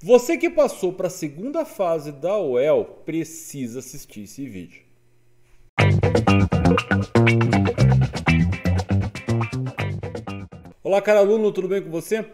Você que passou para a segunda fase da UEL precisa assistir esse vídeo. Olá, cara aluno, tudo bem com você?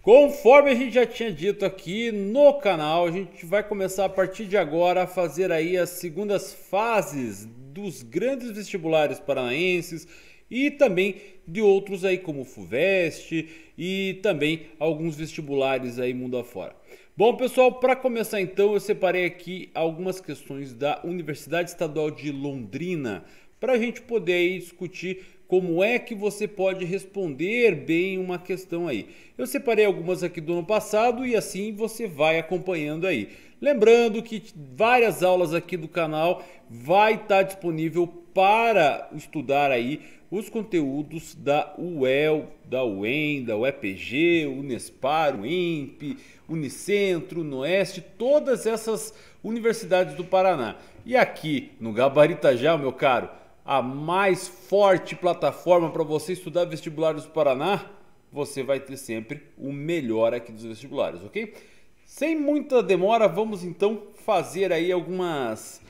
Conforme a gente já tinha dito aqui no canal, a gente vai começar a partir de agora a fazer aí as segundas fases dos grandes vestibulares paranaenses e também de outros aí como o Fuvest e também alguns vestibulares aí mundo afora. Bom, pessoal, para começar então, eu separei aqui algumas questões da Universidade Estadual de Londrina para a gente poder aí, discutir como é que você pode responder bem uma questão aí. Eu separei algumas aqui do ano passado e assim você vai acompanhando aí. Lembrando que várias aulas aqui do canal vai estar tá disponível para estudar aí os conteúdos da UEL, da UEM, da UEPG, Unespar, UINP, Unicentro, Noeste, todas essas universidades do Paraná. E aqui no Gabarita Já, meu caro, a mais forte plataforma para você estudar vestibulares do Paraná, você vai ter sempre o melhor aqui dos vestibulares, ok? Sem muita demora, vamos então fazer aí algumas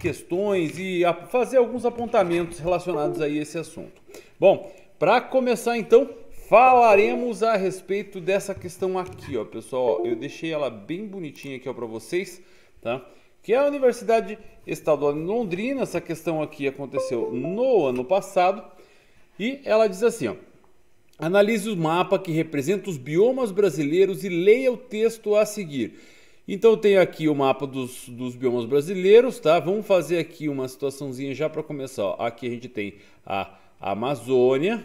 questões e fazer alguns apontamentos relacionados a esse assunto. Bom, para começar então, falaremos a respeito dessa questão aqui, ó, pessoal. Eu deixei ela bem bonitinha aqui para vocês, tá? Que é a Universidade Estadual de Londrina. Essa questão aqui aconteceu no ano passado e ela diz assim, ó. Analise o mapa que representa os biomas brasileiros e leia o texto a seguir. Então eu tenho aqui o mapa dos, dos biomas brasileiros, tá? Vamos fazer aqui uma situaçãozinha já para começar. Ó. Aqui a gente tem a Amazônia,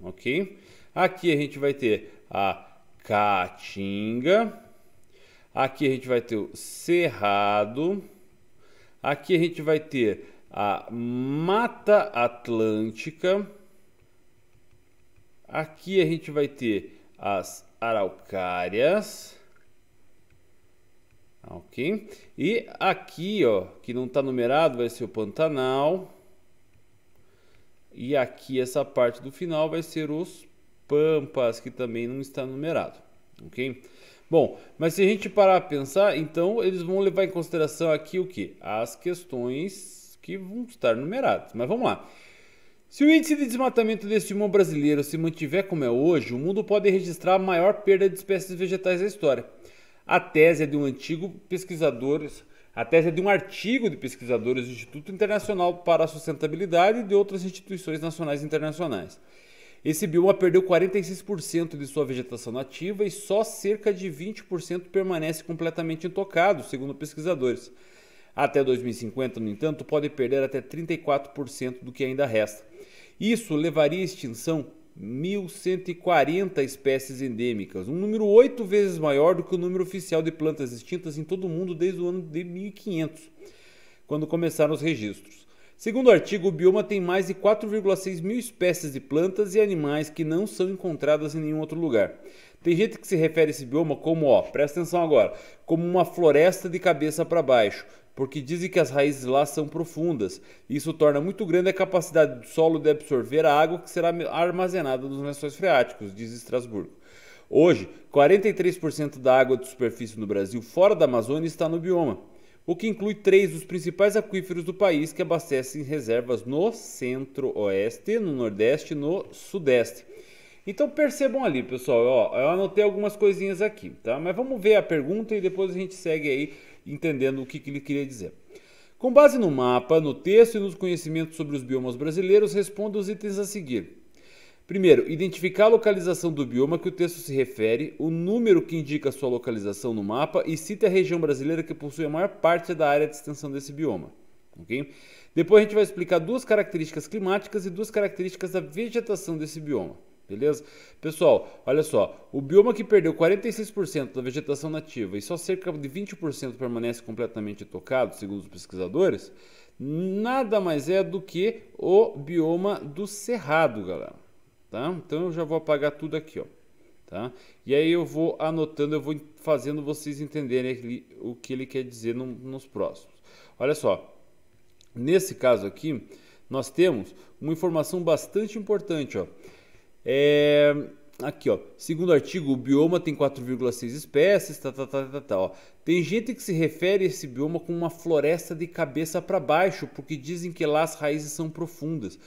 ok? Aqui a gente vai ter a Caatinga, aqui a gente vai ter o Cerrado, aqui a gente vai ter a Mata Atlântica, aqui a gente vai ter as Araucárias, ah, ok? E aqui, ó, que não está numerado, vai ser o Pantanal. E aqui, essa parte do final, vai ser os Pampas, que também não está numerado. Ok? Bom, mas se a gente parar a pensar, então eles vão levar em consideração aqui o que? As questões que vão estar numeradas. Mas vamos lá. Se o índice de desmatamento deste pulmão brasileiro se mantiver como é hoje, o mundo pode registrar a maior perda de espécies vegetais da história. A tese é de um antigo pesquisador, a tese é de um artigo de pesquisadores do Instituto Internacional para a Sustentabilidade e de outras instituições nacionais e internacionais. Esse bioma perdeu 46% de sua vegetação nativa e só cerca de 20% permanece completamente intocado, segundo pesquisadores. Até 2050, no entanto, pode perder até 34% do que ainda resta. Isso levaria à extinção 1.140 espécies endêmicas, um número oito vezes maior do que o número oficial de plantas extintas em todo o mundo desde o ano de 1500, quando começaram os registros. Segundo o artigo, o bioma tem mais de 4,6 mil espécies de plantas e animais que não são encontradas em nenhum outro lugar. Tem gente que se refere a esse bioma como, ó, presta atenção agora, como uma floresta de cabeça para baixo, porque dizem que as raízes lá são profundas. Isso torna muito grande a capacidade do solo de absorver a água que será armazenada nos lençóis freáticos, diz Estrasburgo. Hoje, 43% da água de superfície no Brasil fora da Amazônia está no bioma, o que inclui três dos principais aquíferos do país que abastecem reservas no centro-oeste, no nordeste e no sudeste. Então percebam ali, pessoal, ó, eu anotei algumas coisinhas aqui, tá? Mas vamos ver a pergunta e depois a gente segue aí entendendo o que, que ele queria dizer. Com base no mapa, no texto e nos conhecimentos sobre os biomas brasileiros, responda os itens a seguir. Primeiro, identificar a localização do bioma que o texto se refere, o número que indica sua localização no mapa e cite a região brasileira que possui a maior parte da área de extensão desse bioma. Okay? Depois a gente vai explicar duas características climáticas e duas características da vegetação desse bioma beleza? Pessoal, olha só, o bioma que perdeu 46% da vegetação nativa e só cerca de 20% permanece completamente tocado, segundo os pesquisadores, nada mais é do que o bioma do cerrado, galera. Tá? Então eu já vou apagar tudo aqui, ó. Tá? E aí eu vou anotando, eu vou fazendo vocês entenderem o que ele quer dizer no, nos próximos. Olha só, nesse caso aqui, nós temos uma informação bastante importante, ó. É, aqui, ó. Segundo artigo, o bioma tem 4,6 espécies, tá, tá, tá, tá, tá, ó. Tem gente que se refere a esse bioma como uma floresta de cabeça para baixo, porque dizem que lá as raízes são profundas.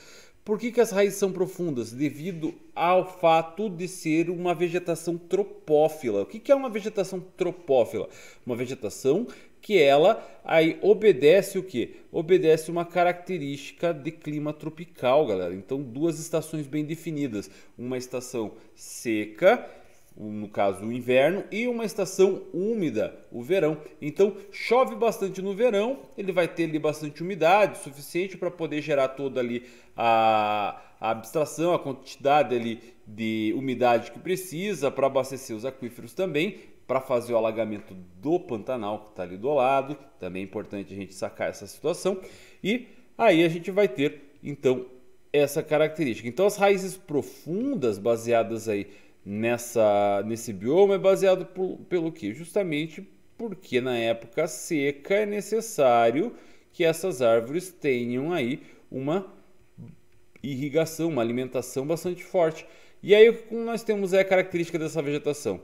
Por que, que as raízes são profundas? Devido ao fato de ser uma vegetação tropófila. O que, que é uma vegetação tropófila? Uma vegetação que ela aí obedece o que? Obedece uma característica de clima tropical, galera. Então, duas estações bem definidas: uma estação seca, no caso o inverno, e uma estação úmida, o verão. Então, chove bastante no verão, ele vai ter ali bastante umidade suficiente para poder gerar toda ali a, a abstração, a quantidade ali de umidade que precisa para abastecer os aquíferos também para fazer o alagamento do Pantanal, que está ali do lado. Também é importante a gente sacar essa situação. E aí a gente vai ter, então, essa característica. Então, as raízes profundas baseadas aí nessa, nesse bioma é baseado por, pelo que? Justamente porque na época seca é necessário que essas árvores tenham aí uma irrigação, uma alimentação bastante forte. E aí o que nós temos é a característica dessa vegetação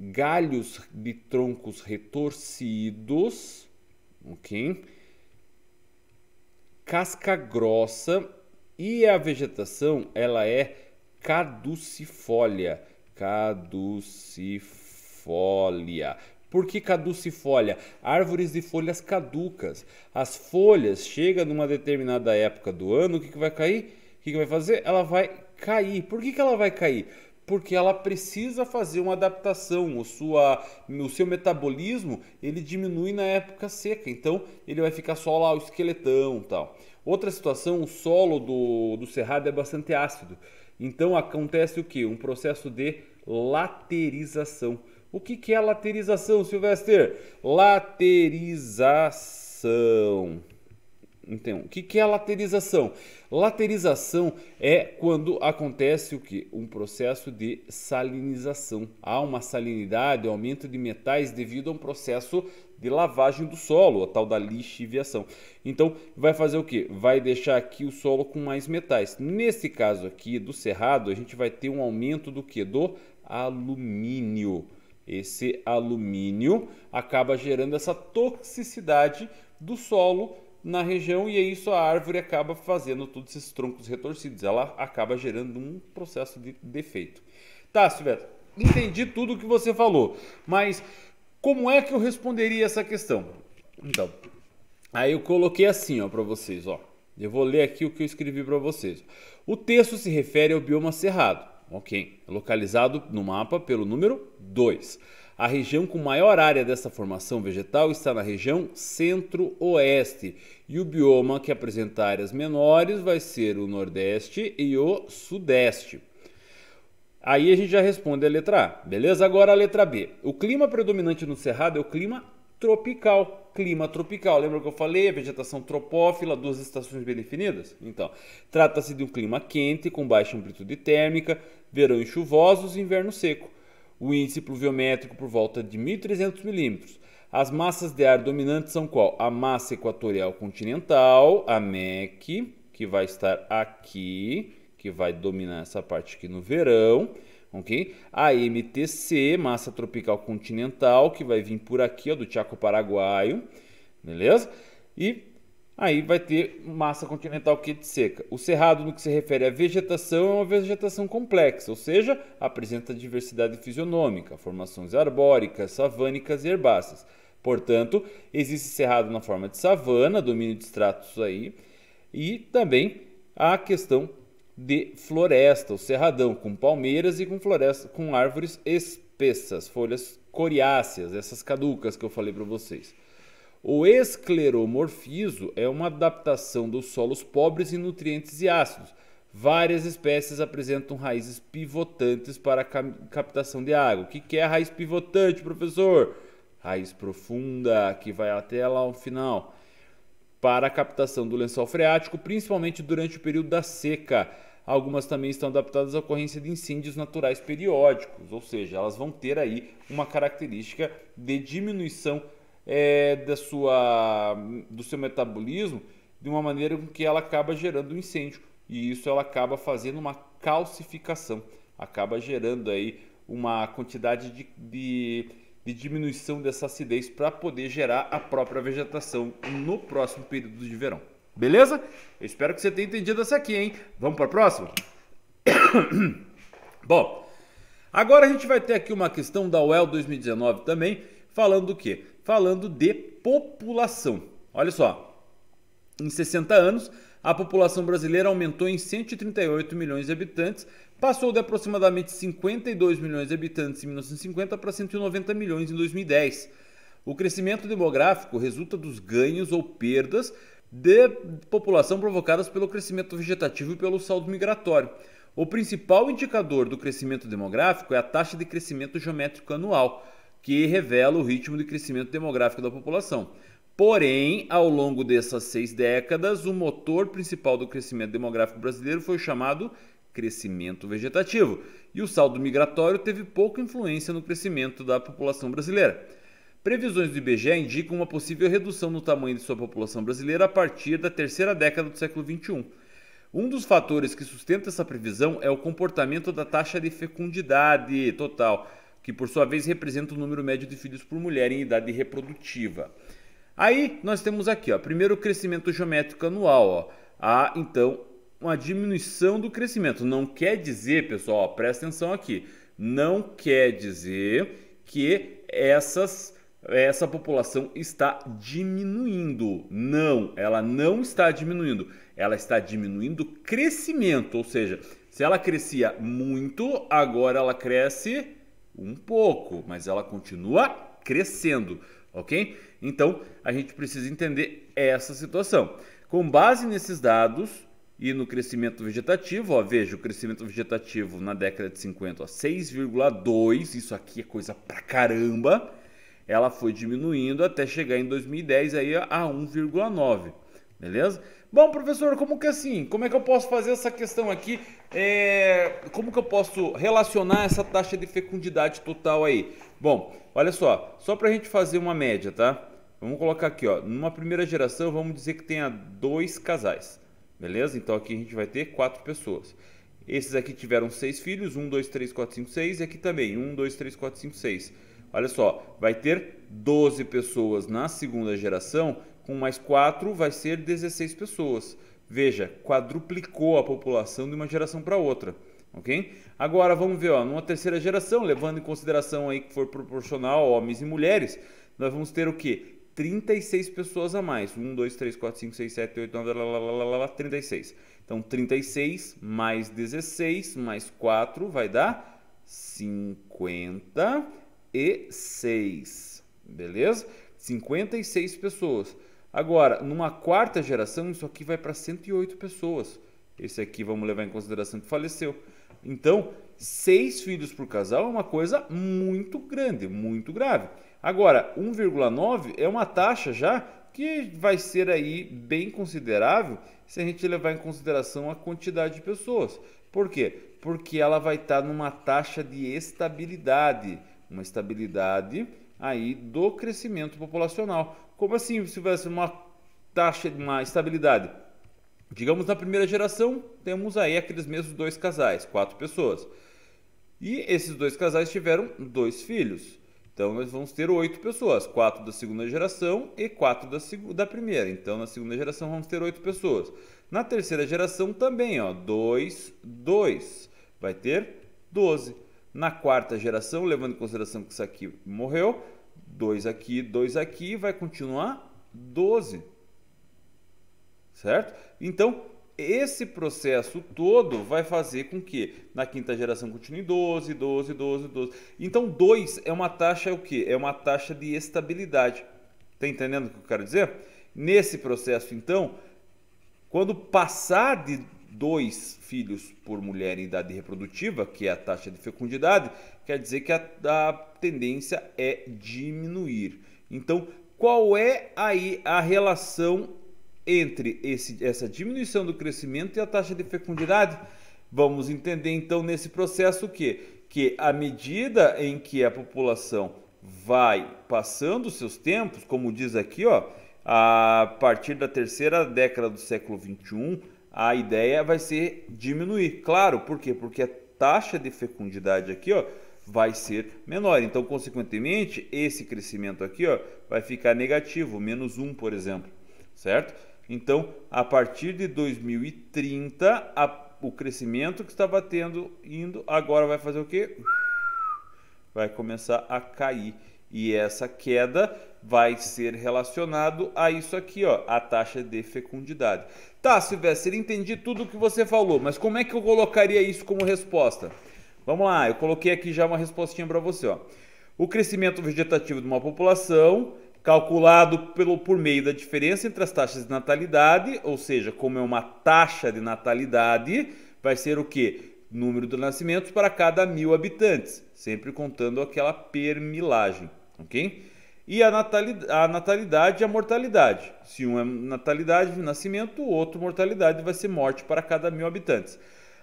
galhos de troncos retorcidos, ok? Casca grossa e a vegetação ela é caducifólia, caducifólia. Por que caducifólia? Árvores de folhas caducas. As folhas chegam numa determinada época do ano, o que, que vai cair? O que, que vai fazer? Ela vai cair. Por que, que ela vai cair? porque ela precisa fazer uma adaptação, o, sua, o seu metabolismo ele diminui na época seca, então ele vai ficar só lá o esqueletão tal. Outra situação, o solo do, do cerrado é bastante ácido, então acontece o que? Um processo de laterização. O que, que é laterização, Silvester? Laterização. Então, o que, que é laterização? Laterização é quando acontece o que? Um processo de salinização. Há uma salinidade, um aumento de metais devido a um processo de lavagem do solo, a tal da lixiviação. Então, vai fazer o que? Vai deixar aqui o solo com mais metais. Nesse caso aqui do cerrado, a gente vai ter um aumento do que? Do alumínio. Esse alumínio acaba gerando essa toxicidade do solo na região e é isso a árvore acaba fazendo todos esses troncos retorcidos. Ela acaba gerando um processo de defeito. Tá, Silveto, entendi tudo o que você falou, mas como é que eu responderia essa questão? Então, aí eu coloquei assim, ó, para vocês, ó. Eu vou ler aqui o que eu escrevi para vocês. O texto se refere ao bioma cerrado, ok? Localizado no mapa pelo número 2. A região com maior área dessa formação vegetal está na região centro-oeste e o bioma que apresenta áreas menores vai ser o nordeste e o sudeste. Aí a gente já responde a letra A, beleza? Agora a letra B. O clima predominante no Cerrado é o clima tropical. Clima tropical. Lembra que eu falei? A vegetação tropófila, duas estações bem definidas? Então, trata-se de um clima quente, com baixa amplitude térmica, verões chuvosos e inverno seco o índice pluviométrico por volta de 1.300 milímetros. As massas de ar dominantes são qual? A massa equatorial continental, a MEC, que vai estar aqui, que vai dominar essa parte aqui no verão, ok? A MTC, massa tropical continental, que vai vir por aqui, ó, do Chaco Paraguaio, beleza? E Aí vai ter massa continental quente seca. O cerrado, no que se refere à vegetação, é uma vegetação complexa, ou seja, apresenta diversidade fisionômica, formações arbóricas, savânicas e herbáceas. Portanto, existe cerrado na forma de savana, domínio de estratos aí, e também a questão de floresta, o cerradão, com palmeiras e com floresta, com árvores espessas, folhas coriáceas, essas caducas que eu falei para vocês. O escleromorfismo é uma adaptação dos solos pobres em nutrientes e ácidos. Várias espécies apresentam raízes pivotantes para a captação de água. O que é a raiz pivotante, professor? Raiz profunda, que vai até lá no final. Para a captação do lençol freático, principalmente durante o período da seca. Algumas também estão adaptadas à ocorrência de incêndios naturais periódicos, ou seja, elas vão ter aí uma característica de diminuição é, da sua, do seu metabolismo de uma maneira com que ela acaba gerando um incêndio e isso ela acaba fazendo uma calcificação, acaba gerando aí uma quantidade de, de, de diminuição dessa acidez para poder gerar a própria vegetação no próximo período de verão. Beleza? Eu espero que você tenha entendido essa aqui, hein? Vamos para a próxima? Bom, agora a gente vai ter aqui uma questão da UEL 2019 também, falando o quê? falando de população. Olha só, em 60 anos, a população brasileira aumentou em 138 milhões de habitantes, passou de aproximadamente 52 milhões de habitantes em 1950 para 190 milhões em 2010. O crescimento demográfico resulta dos ganhos ou perdas de população provocadas pelo crescimento vegetativo e pelo saldo migratório. O principal indicador do crescimento demográfico é a taxa de crescimento geométrico anual, que revela o ritmo de crescimento demográfico da população. Porém, ao longo dessas seis décadas, o motor principal do crescimento demográfico brasileiro foi o chamado crescimento vegetativo, e o saldo migratório teve pouca influência no crescimento da população brasileira. Previsões do IBGE indicam uma possível redução no tamanho de sua população brasileira a partir da terceira década do século XXI. Um dos fatores que sustenta essa previsão é o comportamento da taxa de fecundidade total, que por sua vez representa o número médio de filhos por mulher em idade reprodutiva. Aí nós temos aqui, ó, primeiro o crescimento geométrico anual, ó. Há então uma diminuição do crescimento. Não quer dizer, pessoal, ó, presta atenção aqui, não quer dizer que essas essa população está diminuindo. Não, ela não está diminuindo. Ela está diminuindo o crescimento, ou seja, se ela crescia muito, agora ela cresce um pouco, mas ela continua crescendo, ok? Então a gente precisa entender essa situação. Com base nesses dados, e no crescimento vegetativo, ó, veja, o crescimento vegetativo na década de 50, 6,2, isso aqui é coisa pra caramba. Ela foi diminuindo até chegar em 2010 aí a 1,9. Beleza? Bom, professor, como que é assim? Como é que eu posso fazer essa questão aqui? É, como que eu posso relacionar essa taxa de fecundidade total aí? Bom, olha só, só para a gente fazer uma média, tá? Vamos colocar aqui, ó, numa primeira geração, vamos dizer que tenha dois casais, beleza? Então aqui a gente vai ter quatro pessoas. Esses aqui tiveram seis filhos, um, dois, três, quatro, cinco, seis, e aqui também, um, dois, três, quatro, cinco, seis. Olha só, vai ter 12 pessoas na segunda geração com mais 4 vai ser 16 pessoas. Veja, quadruplicou a população de uma geração para outra, ok? Agora vamos ver, ó, numa terceira geração, levando em consideração aí que for proporcional homens e mulheres, nós vamos ter o quê? 36 pessoas a mais. 1, 2, 3, 4, 5, 6, 7, 8, 9, lá, 36. Então, 36 mais 16 mais 4 vai dar 56. Beleza? 56 pessoas. Agora, numa quarta geração, isso aqui vai para 108 pessoas. Esse aqui vamos levar em consideração que faleceu. Então, seis filhos por casal é uma coisa muito grande, muito grave. Agora, 1,9 é uma taxa já que vai ser aí bem considerável se a gente levar em consideração a quantidade de pessoas. Por quê? Porque ela vai estar numa taxa de estabilidade, uma estabilidade aí do crescimento populacional. Como assim se tivesse uma taxa, uma estabilidade? Digamos na primeira geração, temos aí aqueles mesmos dois casais, quatro pessoas. E esses dois casais tiveram dois filhos. Então nós vamos ter oito pessoas, quatro da segunda geração e quatro da, da primeira. Então na segunda geração vamos ter oito pessoas. Na terceira geração também, ó, dois, dois, vai ter doze. Na quarta geração, levando em consideração que isso aqui morreu, 2 aqui, 2 aqui, vai continuar 12. Certo? Então, esse processo todo vai fazer com que na quinta geração continue 12, 12, 12, 12. Então 2 é uma taxa é o quê? É uma taxa de estabilidade. Está entendendo o que eu quero dizer? Nesse processo então, quando passar de dois filhos por mulher em idade reprodutiva, que é a taxa de fecundidade, quer dizer que a, a tendência é diminuir. Então, qual é aí a relação entre esse, essa diminuição do crescimento e a taxa de fecundidade? Vamos entender então nesse processo o quê? Que à medida em que a população vai passando seus tempos, como diz aqui, ó, a partir da terceira década do século XXI a ideia vai ser diminuir. Claro, por quê? Porque a taxa de fecundidade aqui, ó, vai ser menor. Então, consequentemente, esse crescimento aqui, ó, vai ficar negativo, menos 1, por exemplo, certo? Então, a partir de 2030, a, o crescimento que estava tendo indo agora vai fazer o quê? Vai começar a cair. E essa queda vai ser relacionado a isso aqui, ó, a taxa de fecundidade. Tá, Silvestre, entendi tudo o que você falou, mas como é que eu colocaria isso como resposta? Vamos lá, eu coloquei aqui já uma respostinha para você, ó. O crescimento vegetativo de uma população calculado pelo, por meio da diferença entre as taxas de natalidade, ou seja, como é uma taxa de natalidade, vai ser o que? Número de nascimentos para cada mil habitantes, sempre contando aquela permilagem, ok? e a natalidade, a natalidade e a mortalidade. Se um é natalidade, nascimento, o outro mortalidade vai ser morte para cada mil habitantes.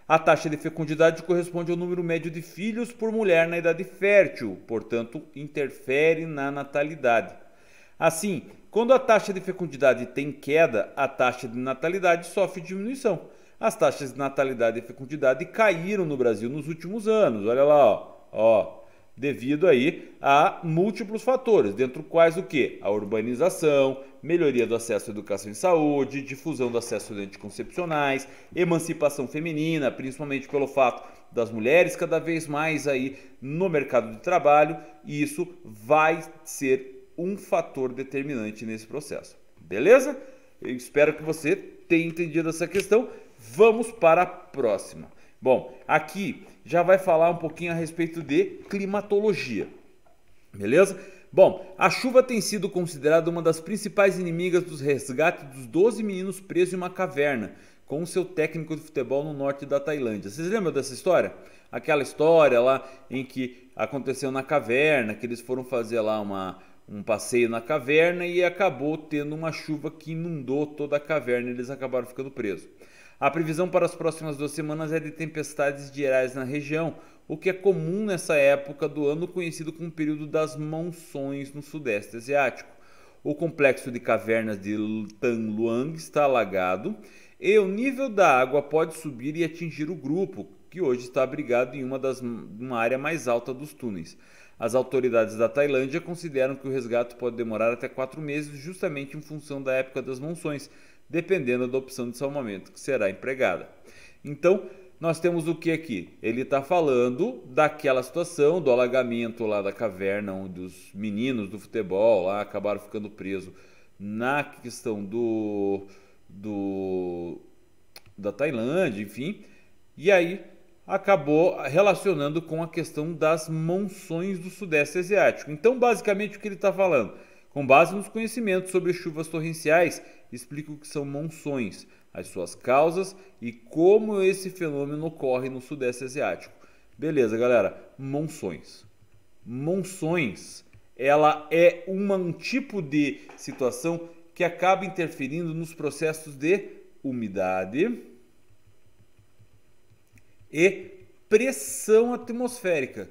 A taxa de fecundidade corresponde ao número médio de filhos por mulher na idade fértil, portanto, interfere na natalidade. Assim, quando a taxa de fecundidade tem queda, a taxa de natalidade sofre diminuição. As taxas de natalidade e fecundidade caíram no Brasil nos últimos anos. Olha lá, ó. ó devido aí a múltiplos fatores, dentro quais o que? A urbanização, melhoria do acesso à educação e saúde, difusão do acesso a anticoncepcionais, emancipação feminina, principalmente pelo fato das mulheres cada vez mais aí no mercado de trabalho, e isso vai ser um fator determinante nesse processo. Beleza? Eu espero que você tenha entendido essa questão. Vamos para a próxima. Bom, aqui já vai falar um pouquinho a respeito de climatologia, beleza? Bom, a chuva tem sido considerada uma das principais inimigas dos resgates dos 12 meninos presos em uma caverna com seu técnico de futebol no norte da Tailândia. Vocês lembram dessa história? Aquela história lá em que aconteceu na caverna, que eles foram fazer lá uma, um passeio na caverna e acabou tendo uma chuva que inundou toda a caverna e eles acabaram ficando presos. A previsão para as próximas duas semanas é de tempestades gerais na região, o que é comum nessa época do ano conhecido como período das monções no Sudeste Asiático. O complexo de cavernas de Luang está alagado e o nível da água pode subir e atingir o grupo, que hoje está abrigado em uma, das, uma área mais alta dos túneis. As autoridades da Tailândia consideram que o resgate pode demorar até quatro meses, justamente em função da época das monções, dependendo da opção de salvamento que será empregada. Então, nós temos o que aqui? Ele está falando daquela situação do alagamento lá da caverna, onde os meninos do futebol lá acabaram ficando presos na questão do, do da Tailândia, enfim. E aí acabou relacionando com a questão das monções do Sudeste Asiático. Então, basicamente, o que ele está falando? Com base nos conhecimentos sobre chuvas torrenciais, explica o que são monções, as suas causas e como esse fenômeno ocorre no Sudeste Asiático. Beleza, galera, monções. Monções, ela é um tipo de situação que acaba interferindo nos processos de umidade, e pressão atmosférica.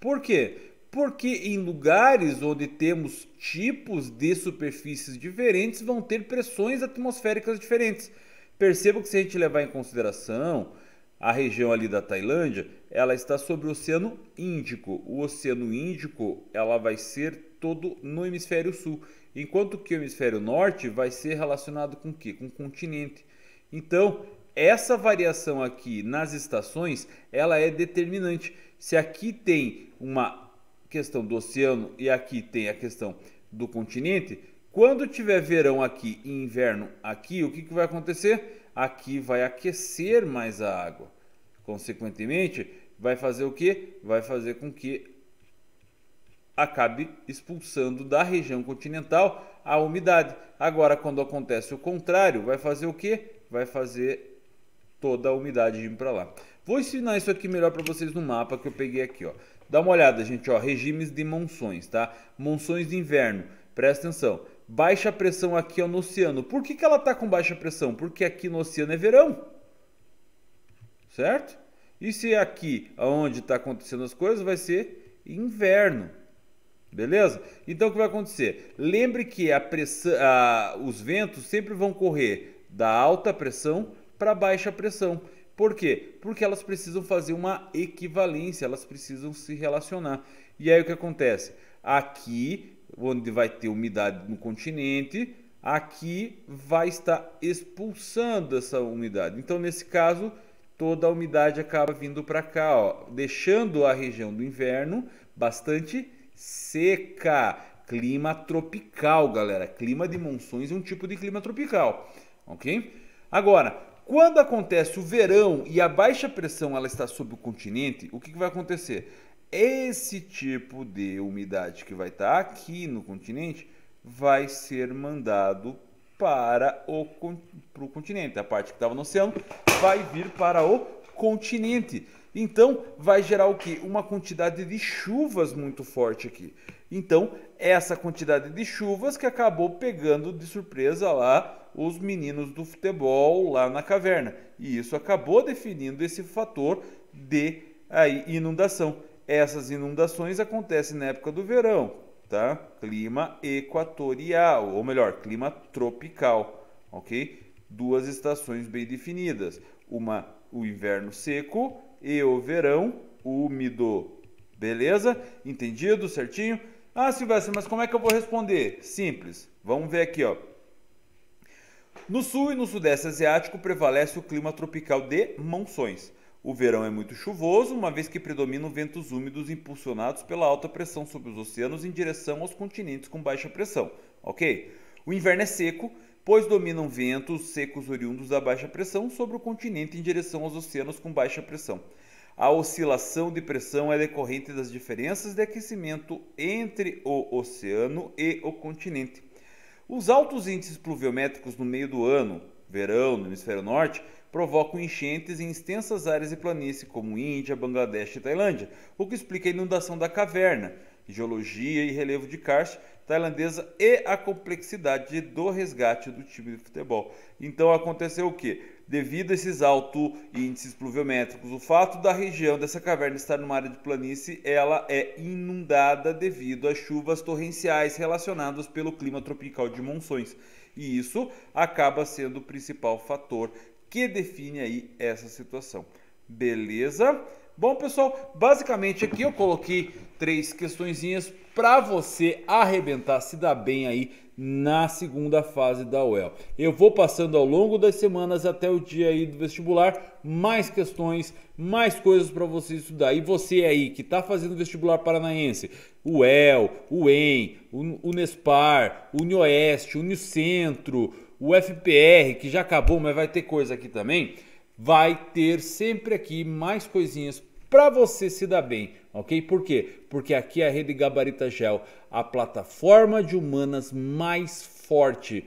Por quê? Porque em lugares onde temos tipos de superfícies diferentes, vão ter pressões atmosféricas diferentes. Perceba que se a gente levar em consideração a região ali da Tailândia, ela está sobre o Oceano Índico. O Oceano Índico, ela vai ser todo no hemisfério sul, enquanto que o hemisfério norte vai ser relacionado com o quê? Com o continente. Então, essa variação aqui nas estações, ela é determinante. Se aqui tem uma questão do oceano e aqui tem a questão do continente, quando tiver verão aqui e inverno aqui, o que, que vai acontecer? Aqui vai aquecer mais a água. Consequentemente, vai fazer o que? Vai fazer com que acabe expulsando da região continental a umidade. Agora, quando acontece o contrário, vai fazer o que? Vai fazer toda a umidade indo para lá. Vou ensinar isso aqui melhor para vocês no mapa que eu peguei aqui, ó. Dá uma olhada, gente, ó, regimes de monções, tá? Monções de inverno, presta atenção. Baixa pressão aqui ó, no oceano. Por que, que ela tá com baixa pressão? Porque aqui no oceano é verão, certo? E se é aqui, onde está acontecendo as coisas, vai ser inverno, beleza? Então o que vai acontecer? Lembre que a pressa, a, os ventos sempre vão correr da alta pressão para baixa pressão. Por quê? Porque elas precisam fazer uma equivalência, elas precisam se relacionar. E aí o que acontece? Aqui, onde vai ter umidade no continente, aqui vai estar expulsando essa umidade. Então, nesse caso, toda a umidade acaba vindo para cá, ó, deixando a região do inverno bastante seca. Clima tropical, galera. Clima de monções é um tipo de clima tropical, ok? Agora, quando acontece o verão e a baixa pressão ela está sobre o continente, o que, que vai acontecer? Esse tipo de umidade que vai estar aqui no continente vai ser mandado para o pro continente. A parte que estava no oceano vai vir para o continente. Então vai gerar o que? Uma quantidade de chuvas muito forte aqui. Então essa quantidade de chuvas que acabou pegando de surpresa lá os meninos do futebol lá na caverna. E isso acabou definindo esse fator de aí, inundação. Essas inundações acontecem na época do verão, tá? Clima equatorial, ou melhor, clima tropical, ok? Duas estações bem definidas, uma o inverno seco e o verão úmido, beleza? Entendido, certinho? Ah, Silvestre, mas como é que eu vou responder? Simples. Vamos ver aqui, ó. No sul e no sudeste asiático prevalece o clima tropical de monções. O verão é muito chuvoso, uma vez que predominam ventos úmidos impulsionados pela alta pressão sobre os oceanos em direção aos continentes com baixa pressão, ok? O inverno é seco, pois dominam ventos secos oriundos da baixa pressão sobre o continente em direção aos oceanos com baixa pressão. A oscilação de pressão é decorrente das diferenças de aquecimento entre o oceano e o continente. Os altos índices pluviométricos no meio do ano, verão, no hemisfério norte, provocam enchentes em extensas áreas de planície como Índia, Bangladesh e Tailândia, o que explica a inundação da caverna, geologia e relevo de karst tailandesa e a complexidade do resgate do time de futebol. Então aconteceu o quê? devido a esses altos índices pluviométricos. O fato da região dessa caverna estar numa área de planície, ela é inundada devido às chuvas torrenciais relacionadas pelo clima tropical de monções. E isso acaba sendo o principal fator que define aí essa situação. Beleza? Bom, pessoal, basicamente aqui eu coloquei três questõezinhas para você arrebentar, se dar bem aí na segunda fase da UEL. Eu vou passando ao longo das semanas até o dia aí do vestibular, mais questões, mais coisas para você estudar. E você aí que está fazendo vestibular paranaense, UEL, UEM, Unespar, UniOeste, Unicentro, o FPR, que já acabou, mas vai ter coisa aqui também vai ter sempre aqui mais coisinhas para você se dar bem, ok? Por quê? Porque aqui é a Rede Gabarita Gel, a plataforma de humanas mais forte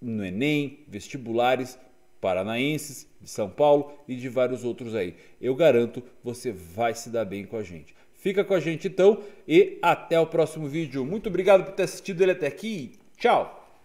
no Enem, vestibulares paranaenses, de São Paulo e de vários outros aí. Eu garanto, você vai se dar bem com a gente. Fica com a gente então e até o próximo vídeo. Muito obrigado por ter assistido ele até aqui. Tchau!